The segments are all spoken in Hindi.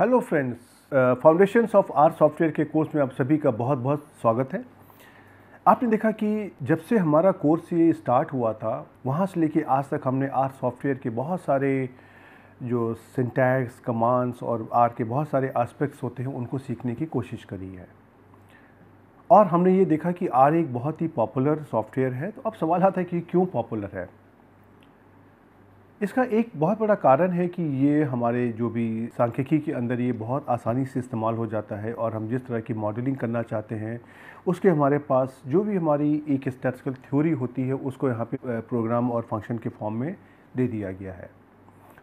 Hello friends foundations of R software के कोर्स में आप सभी का बहुत बहुत स्वागत है आपने देखा कि जब से हमारा कोर्स ये स्टार्ट हुआ था वहाँ से लेके आज तक हमने आर सॉफ्टवेयर के बहुत सारे जो सिंटैक्स कमांड्स और आर के बहुत सारे एस्पेक्ट्स होते हैं उनको सीखने की कोशिश करी है और हमने ये देखा कि आर एक बहुत ही पॉपुलर सॉफ्टवेयर है तो अब सवाल आता है कि क्यों पॉपुलर है इसका एक बहुत बड़ा कारण है कि ये हमारे जो भी सांख्यिकी के अंदर ये बहुत आसानी से इस्तेमाल हो जाता है और हम जिस तरह की मॉडलिंग करना चाहते हैं उसके हमारे पास जो भी हमारी एक स्टैटिस्टिकल थ्योरी होती है उसको यहाँ पे प्रोग्राम और फंक्शन के फॉर्म में दे दिया गया है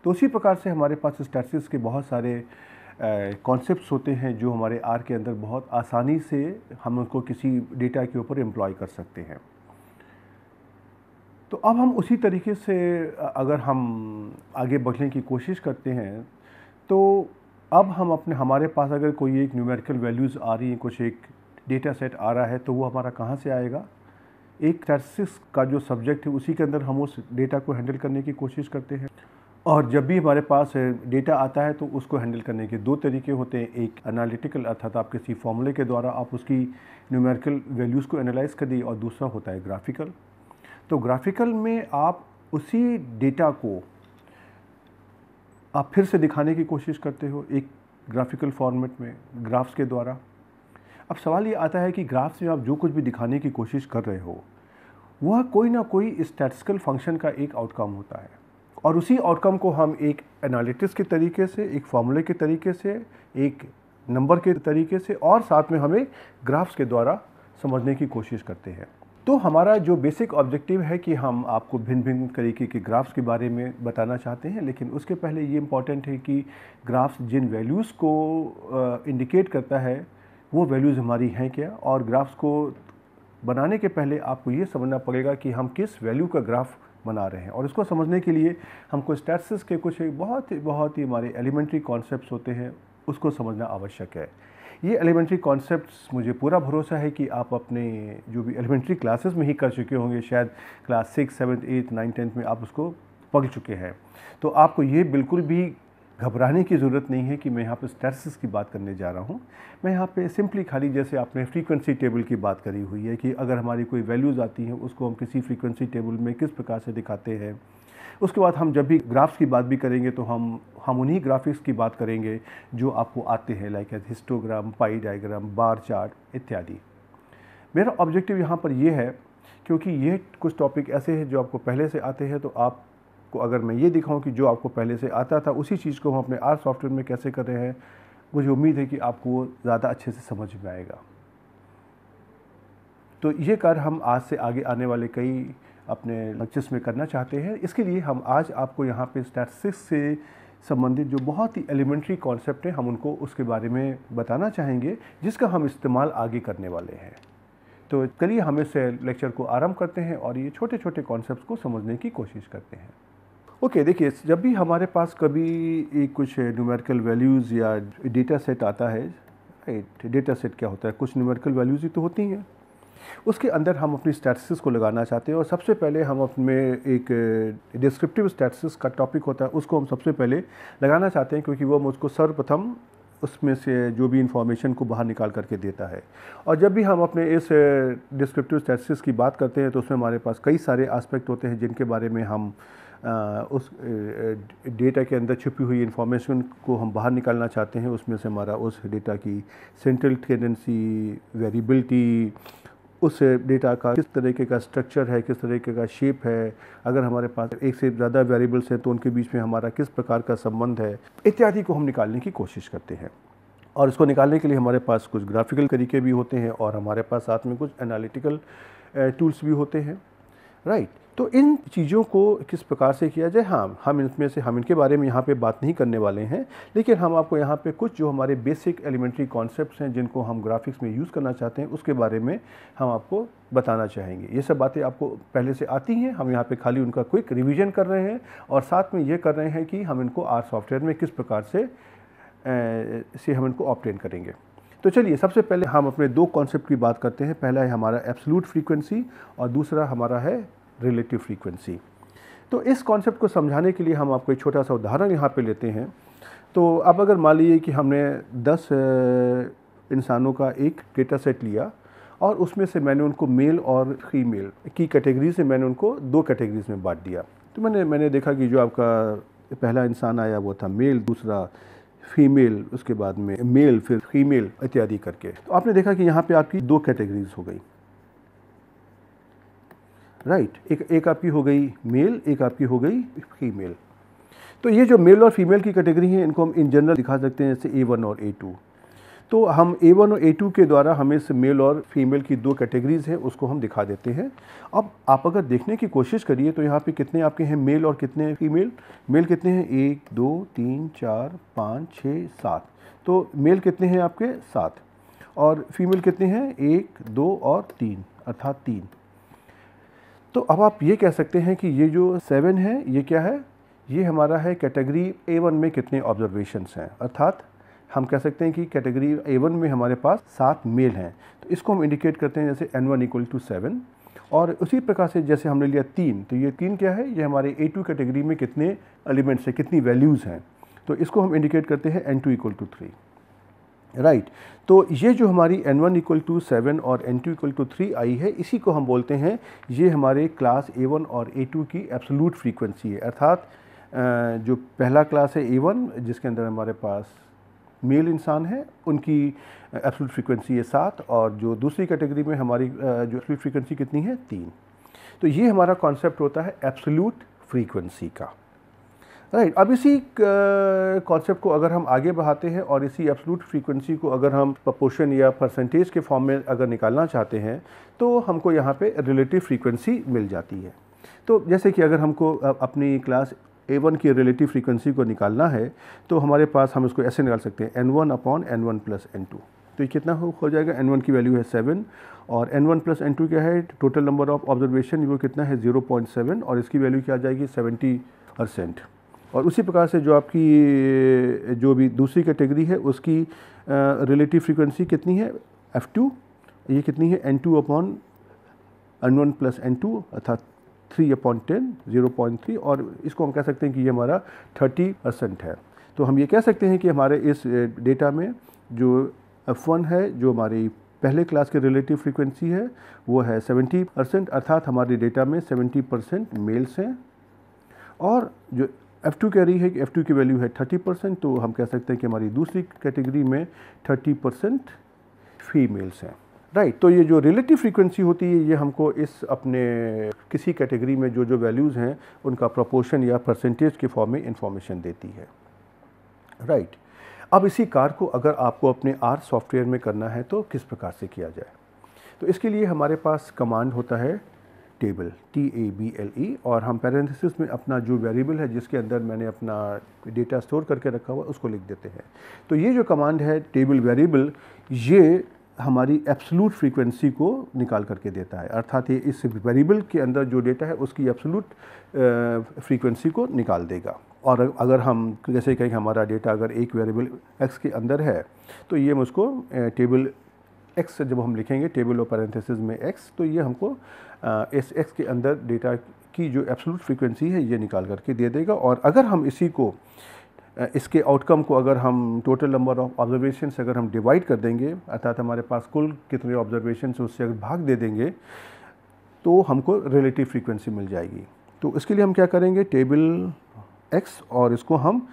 तो उसी प्रकार से हमारे पास स्टेटिक्स के बहुत सारे कॉन्सेप्ट होते हैं जो हमारे आर के अंदर बहुत आसानी से हम उनको किसी डेटा के ऊपर एम्प्लॉय कर सकते हैं तो अब हम उसी तरीके से अगर हम आगे बढ़ने की कोशिश करते हैं तो अब हम अपने हमारे पास अगर कोई एक न्यूमेरिकल वैल्यूज़ आ रही हैं कुछ एक डेटा सेट आ रहा है तो वो हमारा कहाँ से आएगा एक टर्सिस का जो सब्जेक्ट है उसी के अंदर हम उस डेटा को हैंडल करने की कोशिश करते हैं और जब भी हमारे पास डेटा आता है तो उसको हैंडल करने के दो तरीके होते हैं एक एनालिटिकल अर्थात आप किसी फॉर्मूले के द्वारा आप उसकी न्यूमेरिकल वैल्यूज़ को एनालाइज कर दिए और दूसरा होता है ग्राफिकल तो ग्राफिकल में आप उसी डेटा को आप फिर से दिखाने की कोशिश करते हो एक ग्राफिकल फॉर्मेट में ग्राफ्स के द्वारा अब सवाल ये आता है कि ग्राफ्स में आप जो कुछ भी दिखाने की कोशिश कर रहे हो वह कोई ना कोई स्टैटिस्टिकल फंक्शन का एक आउटकम होता है और उसी आउटकम को हम एक एनालिटिक्स के तरीके से एक फॉर्मूले के तरीके से एक नंबर के तरीके से और साथ में हमें ग्राफ्स के द्वारा समझने की कोशिश करते हैं तो हमारा जो बेसिक ऑब्जेक्टिव है कि हम आपको भिन्न भिन्न तरीके के ग्राफ्स के बारे में बताना चाहते हैं लेकिन उसके पहले ये इम्पॉर्टेंट है कि ग्राफ्स जिन वैल्यूज़ को इंडिकेट करता है वो वैल्यूज़ हमारी हैं क्या और ग्राफ्स को बनाने के पहले आपको ये समझना पड़ेगा कि हम किस वैल्यू का ग्राफ बना रहे हैं और इसको समझने के लिए हमको स्टैटस के कुछ बहुत ही बहुत ही हमारे एलिमेंट्री कॉन्सेप्ट होते हैं उसको समझना आवश्यक है ये एलिमेंट्री कॉन्सेप्ट्स मुझे पूरा भरोसा है कि आप अपने जो भी एलिमेंट्री क्लासेस में ही कर चुके होंगे शायद class six seventh eighth ninth tenth में आप उसको पक चुके हैं तो आपको ये बिल्कुल भी घबराने की ज़रूरत नहीं है कि मैं यहाँ पे स्टेरसिस की बात करने जा रहा हूँ मैं यहाँ पे सिंपली खाली जैसे आपने फ्रीक्वेंसी टेबल की बात करी हुई है कि अगर हमारी कोई वैल्यूज़ आती हैं उसको हम किसी फ्रीक्वेंसी टेबल में किस प्रकार से दिखाते हैं उसके बाद हम जब भी ग्राफ्स की बात भी करेंगे तो हम हम उन्हीं ग्राफिक्स की बात करेंगे जो आपको आते हैं like as histogram pie diagram bar chart इत्यादि मेरा ऑब्जेक्टिव यहाँ पर यह है क्योंकि ये कुछ टॉपिक ऐसे हैं जो आपको पहले से आते हैं तो आप को अगर मैं ये दिखाऊं कि जो आपको पहले से आता था उसी चीज़ को हम अपने आर सॉफ्टवेयर में कैसे कर रहे हैं मुझे उम्मीद है कि आपको वो ज़्यादा अच्छे से समझ में आएगा तो ये कर हम आज से आगे आने वाले कई अपने लेक्चर्स में करना चाहते हैं इसके लिए हम आज आपको यहाँ पे स्टैटिस्टिक्स से संबंधित जो बहुत ही एलिमेंट्री कॉन्सेप्ट हैं हम उनको उसके बारे में बताना चाहेंगे जिसका हम इस्तेमाल आगे करने वाले हैं तो चलिए हम इस लेक्चर को आरंभ करते हैं और ये छोटे छोटे कॉन्सेप्ट को समझने की कोशिश करते हैं ओके okay, देखिए जब भी हमारे पास कभी कुछ न्यूमेरिकल वैल्यूज़ या डेटा सेट आता है राइट डेटा सेट क्या होता है कुछ न्यूमेरिकल वैल्यूज़ ही तो होती हैं उसके अंदर हम अपनी स्टैटिस को लगाना चाहते हैं और सबसे पहले हम अपने एक डिस्क्रिप्टिव स्टैटिस का टॉपिक होता है उसको हम सबसे पहले लगाना चाहते हैं क्योंकि वो मुझको सर्वप्रथम उसमें से जो भी इंफॉर्मेशन को बाहर निकाल करके देता है और जब भी हम अपने इस डिस्क्रिप्टिव स्टैटिस की बात करते हैं तो उसमें हमारे पास कई सारे आस्पेक्ट होते हैं जिनके बारे में हम उस डेटा के अंदर छुपी हुई इन्फॉर्मेशन को हम बाहर निकालना चाहते हैं उसमें से हमारा उस डेटा की सेंट्रल टेंडेंसी वेरिएबिलिटी उस डेटा का किस तरीके का स्ट्रक्चर है किस तरीके का शेप है अगर हमारे पास एक से ज़्यादा वेरिएबल्स हैं तो उनके बीच में हमारा किस प्रकार का संबंध है इत्यादि को हम निकालने की कोशिश करते हैं और इसको निकालने के लिए हमारे पास कुछ ग्राफिकल तरीके भी होते हैं और हमारे पास साथ में कुछ एनालिटिकल टूल्स भी होते हैं राइट तो इन चीज़ों को किस प्रकार से किया जाए हाँ हम इनमें से हम इनके बारे में यहाँ पे बात नहीं करने वाले हैं लेकिन हम आपको यहाँ पे कुछ जो हमारे बेसिक एलिमेंट्री कॉन्सेप्ट्स हैं जिनको हम ग्राफिक्स में यूज़ करना चाहते हैं उसके बारे में हम आपको बताना चाहेंगे ये सब बातें आपको पहले से आती हैं हम यहाँ पे खाली उनका क्विक रिविज़न कर रहे हैं और साथ में ये कर रहे हैं कि हम इनको आर सॉफ्टवेयर में किस प्रकार से ए, से हम इनको ऑप्टेन करेंगे तो चलिए सबसे पहले हम अपने दो कॉन्सेप्ट की बात करते हैं पहला है हमारा एब्सलूट फ्रीक्वेंसी और दूसरा हमारा है रिलेटिव फ्रीक्वेंसी तो इस कॉन्सेप्ट को समझाने के लिए हम आपको एक छोटा सा उदाहरण यहाँ पे लेते हैं तो अब अगर मान लीजिए कि हमने 10 इंसानों का एक डेटा सेट लिया और उसमें से मैंने उनको मेल और फीमेल की कैटेगरी से मैंने उनको दो कैटेगरीज में बांट दिया तो मैंने मैंने देखा कि जो आपका पहला इंसान आया वो था मेल दूसरा फीमेल उसके बाद में मेल फिर फीमेल इत्यादि करके तो आपने देखा कि यहाँ पे आपकी दो कैटेगरीज हो गई राइट right. एक एक आपकी हो गई मेल एक आपकी हो गई फीमेल तो ये जो मेल और फीमेल की कैटेगरी है इनको हम इन जनरल दिखा सकते हैं जैसे ए वन और ए टू तो हम ए वन और ए टू के द्वारा हमें इस मेल और फीमेल की दो कैटेगरीज़ है उसको हम दिखा देते हैं अब आप अगर देखने की कोशिश करिए तो यहाँ पे कितने आपके हैं मेल और कितने फीमेल मेल कितने हैं एक दो तीन चार पाँच छः सात तो मेल कितने हैं आपके सात और फीमेल कितने हैं एक दो और तीन अर्थात तीन तो अब आप ये कह सकते हैं कि ये जो सेवन है ये क्या है ये हमारा है कैटेगरी ए वन में कितने ऑब्जर्वेशंस हैं अर्थात हम कह सकते हैं कि कैटेगरी ए वन में हमारे पास सात मेल हैं तो इसको हम इंडिकेट करते हैं जैसे N one equal to seven और उसी प्रकार से जैसे हमने लिया तीन तो ये तीन क्या है ये हमारे ए टू कैटेगरी में कितने एलिमेंट्स हैं कितनी वैल्यूज़ हैं तो इसको हम इंडिकेट करते हैं N two equal to three right तो ये जो हमारी N one equal to seven और N two equal to three आई है इसी को हम बोलते हैं ये हमारे क्लास ए वन और ए टू की एब्सोलूट फ्रीक्वेंसी है अर्थात जो पहला क्लास है ए वन जिसके अंदर हमारे पास मेल इंसान हैं उनकी एब्सोलूट फ्रीक्वेंसी है सात और जो दूसरी कैटेगरी में हमारी जो एब्सोलूट फ्रीक्वेंसी कितनी है तीन तो ये हमारा कॉन्सेप्ट होता है एब्सोलूट फ्रीक्वेंसी का राइट right. अब इसी कॉन्सेप्ट को अगर हम आगे बढ़ाते हैं और इसी एब्सोलूट फ्रीक्वेंसी को अगर हम प्रपोर्शन या परसेंटेज के फॉर्म में अगर निकालना चाहते हैं तो हमको यहाँ पे रिलेटिव फ्रीक्वेंसी मिल जाती है तो जैसे कि अगर हमको अपनी क्लास ए वन की रिलेटिव फ्रीक्वेंसी को निकालना है तो हमारे पास हम इसको ऐसे निकाल सकते हैं N one upon N one plus N two तो ये कितना हो, हो जाएगा एन वन की वैल्यू है सेवन और N one plus N two क्या है टोटल नंबर ऑफ ऑब्जर्वेशन वो कितना है ज़ीरो पॉइंट सेवन और इसकी वैल्यू क्या आ जाएगी सेवेंटी परसेंट और उसी प्रकार से जो आपकी जो भी दूसरी कैटेगरी है उसकी रिलेटिव फ्रीक्वेंसी कितनी है एफ़ टू ये कितनी है N two upon N one plus N two अर्थात three upon ten zero point three और इसको हम कह सकते हैं कि ये हमारा थर्टी परसेंट है तो हम ये कह सकते हैं कि हमारे इस डेटा में जो एफ वन है जो हमारी पहले क्लास के रिलेटिव फ्रीक्वेंसी है वो है सेवेंटी परसेंट अर्थात हमारे डेटा में सेवेंटी परसेंट मेल्स हैं और जो एफ टू कह रही है कि एफ टू की वैल्यू है थर्टी परसेंट तो हम कह सकते हैं कि हमारी दूसरी कैटेगरी में थर्टी परसेंट फीमेल्स हैं राइट तो ये जो रिलेटिव फ्रीक्वेंसी होती है ये हमको इस अपने किसी कैटेगरी में जो जो वैल्यूज़ हैं उनका प्रोपोर्शन या परसेंटेज के फॉर्म में इंफॉर्मेशन देती है राइट अब इसी कार को अगर आपको अपने आर सॉफ्टवेयर में करना है तो किस प्रकार से किया जाए तो इसके लिए हमारे पास कमांड होता है table T A B L E और हम पैरेंथिस में अपना जो वेरिएबल है जिसके अंदर मैंने अपना डेटा स्टोर करके रखा हुआ उसको लिख देते हैं तो ये जो कमांड है टेबल वेरिएबल ये हमारी एब्सोलूट फ्रीक्वेंसी को निकाल करके देता है अर्थात ये इस वेरिएबल के अंदर जो डेटा है उसकी एब्सोलूट फ्रीक्वेंसी को निकाल देगा और अगर हम जैसे कहें हमारा डेटा अगर एक वेरिएबल एक्स के अंदर है तो ये हम उसको टेबल एक्स जब हम लिखेंगे टेबल और पैरेंथेसिस में एक्स तो ये हमको इस एक्स के अंदर डेटा की जो एब्सोलूट फ्रीक्वेंसी है ये निकाल करके दे देगा और अगर हम इसी को इसके आउटकम को अगर हम टोटल नंबर ऑफ ऑब्जर्वेशन से अगर हम डिवाइड कर देंगे अर्थात हमारे पास कुल कितने ऑब्जर्वेशन उससे अगर भाग दे देंगे तो हमको रिलेटिव फ्रीक्वेंसी मिल जाएगी तो इसके लिए हम क्या करेंगे टेबल एक्स और इसको हम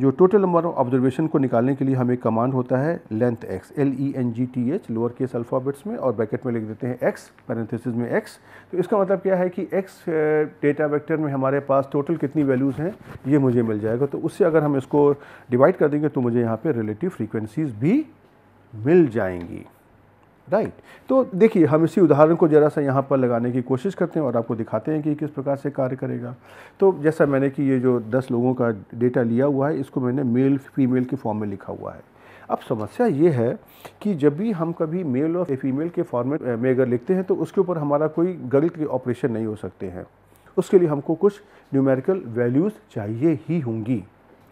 जो टोटल नंबर ऑफ ऑब्जर्वेशन को निकालने के लिए हमें कमांड होता है length X L E N G T H lower case alphabets में और ब्रैकेट में लिख देते हैं एक्स पैरेंथेसिस में एक्स तो इसका मतलब क्या है कि एक्स डेटा वेक्टर में हमारे पास टोटल कितनी वैल्यूज़ हैं ये मुझे मिल जाएगा तो उससे अगर हम इसको डिवाइड कर देंगे तो मुझे यहाँ पर रिलेटिव फ्रिक्वेंसीज भी मिल जाएंगी राइट तो देखिए हम इसी उदाहरण को ज़रा सा यहाँ पर लगाने की कोशिश करते हैं और आपको दिखाते हैं कि किस प्रकार से कार्य करेगा तो जैसा मैंने कि ये जो दस लोगों का डेटा लिया हुआ है इसको मैंने मेल फीमेल के फॉर्म में लिखा हुआ है अब समस्या ये है कि जब भी हम कभी मेल और फीमेल के फॉर्मेट में अगर लिखते हैं तो उसके ऊपर हमारा कोई गलत के ऑपरेशन नहीं हो सकते हैं उसके लिए हमको कुछ न्यूमेरिकल वैल्यूज़ चाहिए ही होंगी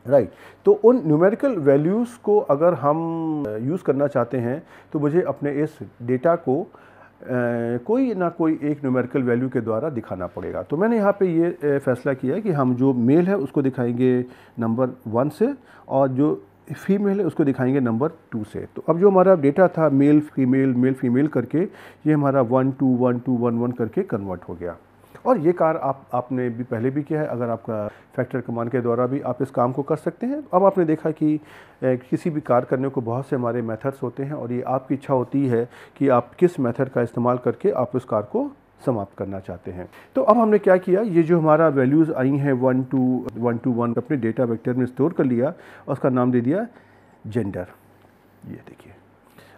राइट right. तो उन न्यूमेरिकल वैल्यूज़ को अगर हम यूज़ uh, करना चाहते हैं तो मुझे अपने इस डेटा को आ, uh, कोई ना कोई एक न्यूमेरिकल वैल्यू के द्वारा दिखाना पड़ेगा तो मैंने यहाँ पे ये uh, फ़ैसला किया है कि हम जो मेल है उसको दिखाएंगे नंबर वन से और जो फीमेल है उसको दिखाएंगे नंबर टू से तो अब जो हमारा डेटा था मेल फीमेल मेल फीमेल करके ये हमारा one two one two one one करके कन्वर्ट हो गया और ये कार आप आपने भी पहले भी किया है अगर आपका फैक्टर कमान के द्वारा भी आप इस काम को कर सकते हैं अब आपने देखा कि किसी भी कार करने को बहुत से हमारे मेथड्स होते हैं और ये आपकी इच्छा होती है कि आप किस मेथड का इस्तेमाल करके आप उस कार को समाप्त करना चाहते हैं तो अब हमने क्या किया ये जो हमारा वैल्यूज़ आई हैं one two one two one अपने डेटा वेक्टर में स्टोर कर लिया और उसका नाम दे दिया जेंडर ये देखिए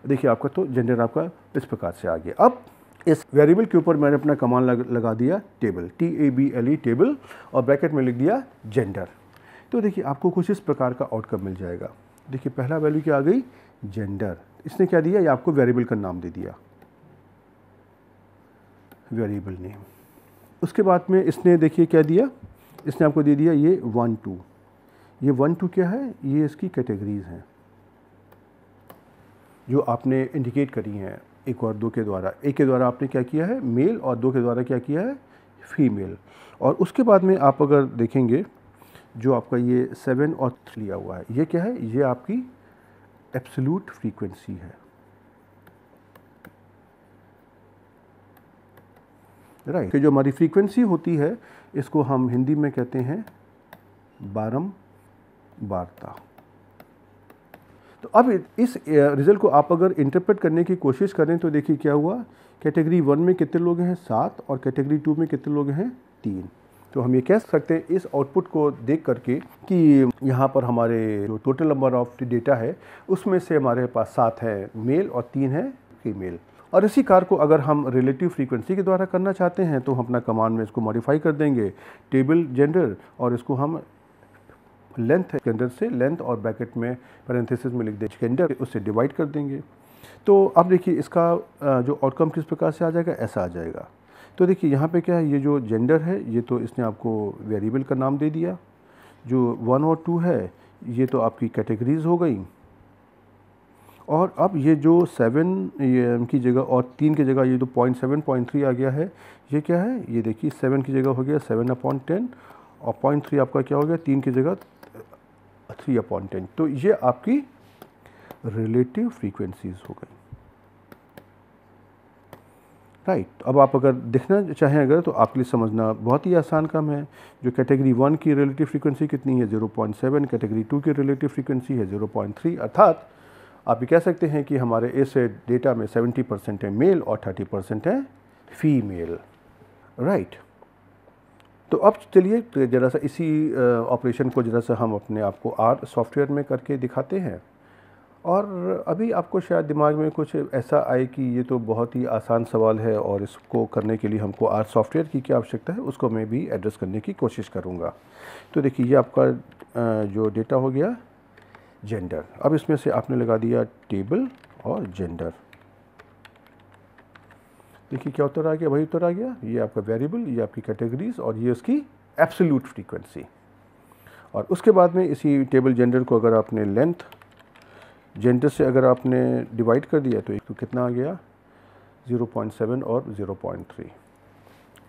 देखिए आपका तो जेंडर आपका इस प्रकार से आ गया अब इस वेरिएबल के ऊपर मैंने अपना कमान लग, लगा दिया table T A B L E table और ब्रैकेट में लिख दिया जेंडर तो देखिए आपको कुछ इस प्रकार का आउटकम मिल जाएगा देखिए पहला वैल्यू क्या आ गई जेंडर इसने क्या दिया ये आपको वेरिएबल का नाम दे दिया वेरिएबल नेम उसके बाद में इसने देखिए क्या दिया इसने आपको दे दिया ये वन टू ये वन टू क्या है ये इसकी कैटेगरीज़ हैं जो आपने इंडिकेट करी हैं एक और दो के द्वारा एक के द्वारा आपने क्या किया है मेल और दो के द्वारा क्या किया है फीमेल और उसके बाद में आप अगर देखेंगे जो आपका ये सेवन और थ्री लिया हुआ है ये क्या है ये आपकी एब्सोलूट फ्रीक्वेंसी है राइट right. जो हमारी फ्रीक्वेंसी होती है इसको हम हिंदी में कहते हैं बारम वार्ता तो अब इस रिज़ल्ट को आप अगर इंटरप्रेट करने की कोशिश करें तो देखिए क्या हुआ कैटेगरी वन में कितने लोग हैं सात और कैटेगरी टू में कितने लोग हैं तीन तो हम ये कह सकते हैं इस आउटपुट को देख करके कि यहाँ पर हमारे जो टोटल नंबर ऑफ डेटा है उसमें से हमारे पास सात है मेल और तीन है फीमेल और इसी कार को अगर हम रिलेटिव फ्रीक्वेंसी के द्वारा करना चाहते हैं तो हम अपना कमांड में इसको मॉडिफाई कर देंगे टेबल जेंडर और इसको हम लेंथ है स्केंडर से लेंथ और ब्रैकेट में पैरेंथेसिस में लिख दें स्केंडर उससे डिवाइड कर देंगे तो अब देखिए इसका जो आउटकम किस प्रकार से आ जाएगा ऐसा आ जाएगा तो देखिए यहाँ पे क्या है ये जो जेंडर है ये तो इसने आपको वेरिएबल का नाम दे दिया जो वन और टू है ये तो आपकी कैटेगरीज हो गई और अब ये जो सेवन ये की जगह और तीन की जगह ये जो पॉइंट सेवन पॉइंट थ्री आ गया है ये क्या है ये देखिए सेवन की जगह हो गया सेवन अपॉइंट टेन और पॉइंट थ्री आपका क्या हो गया तीन की जगह थ्री अपॉन टेन तो ये आपकी रिलेटिव फ्रीक्वेंसीज हो गई राइट right. अब आप अगर देखना चाहें अगर तो आपके लिए समझना बहुत ही आसान काम है जो कैटेगरी वन की रिलेटिव फ्रीक्वेंसी कितनी है 0.7 कैटेगरी टू की रिलेटिव फ्रीक्वेंसी है 0.3 अर्थात आप ये कह सकते हैं कि हमारे इस डेटा में 70 परसेंट है मेल और 30 परसेंट है फीमेल राइट right. तो अब चलिए ज़रा सा इसी ऑपरेशन को ज़रा सा हम अपने आप को आर सॉफ्टवेयर में करके दिखाते हैं और अभी आपको शायद दिमाग में कुछ ऐसा आए कि ये तो बहुत ही आसान सवाल है और इसको करने के लिए हमको आर सॉफ्टवेयर की क्या आवश्यकता है उसको मैं भी एड्रेस करने की कोशिश करूँगा तो देखिए ये आपका जो डेटा हो गया जेंडर अब इसमें से आपने लगा दिया टेबल और जेंडर देखिए क्या उत्तर आ गया वही उत्तर आ गया ये आपका वेरिएबल ये आपकी कैटेगरीज और ये उसकी एब्सोल्यूट फ्रीक्वेंसी और उसके बाद में इसी टेबल जेंडर को अगर आपने लेंथ जेंडर से अगर आपने डिवाइड कर दिया तो एक तो कितना आ गया 0.7 और 0.3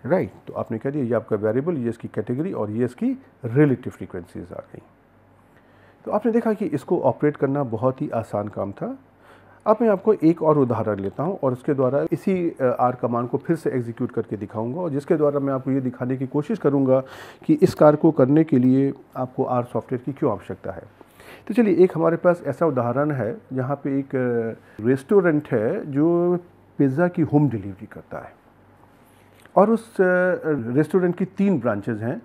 राइट right. तो आपने कह दिया ये आपका वेरिएबल ये इसकी कैटेगरी और ये इसकी रिलेटिव फ्रीक्वेंसीज आ गई तो आपने देखा कि इसको ऑपरेट करना बहुत ही आसान काम था अब मैं आपको एक और उदाहरण लेता हूँ और उसके द्वारा इसी आर कमांड को फिर से एग्जीक्यूट करके दिखाऊंगा और जिसके द्वारा मैं आपको ये दिखाने की कोशिश करूँगा कि इस कार्य को करने के लिए आपको आर सॉफ्टवेयर की क्यों आवश्यकता है तो चलिए एक हमारे पास ऐसा उदाहरण है जहाँ पर एक रेस्टोरेंट है जो पिज़्ज़ा की होम डिलीवरी करता है और उस रेस्टोरेंट की तीन ब्रांचेज़ हैं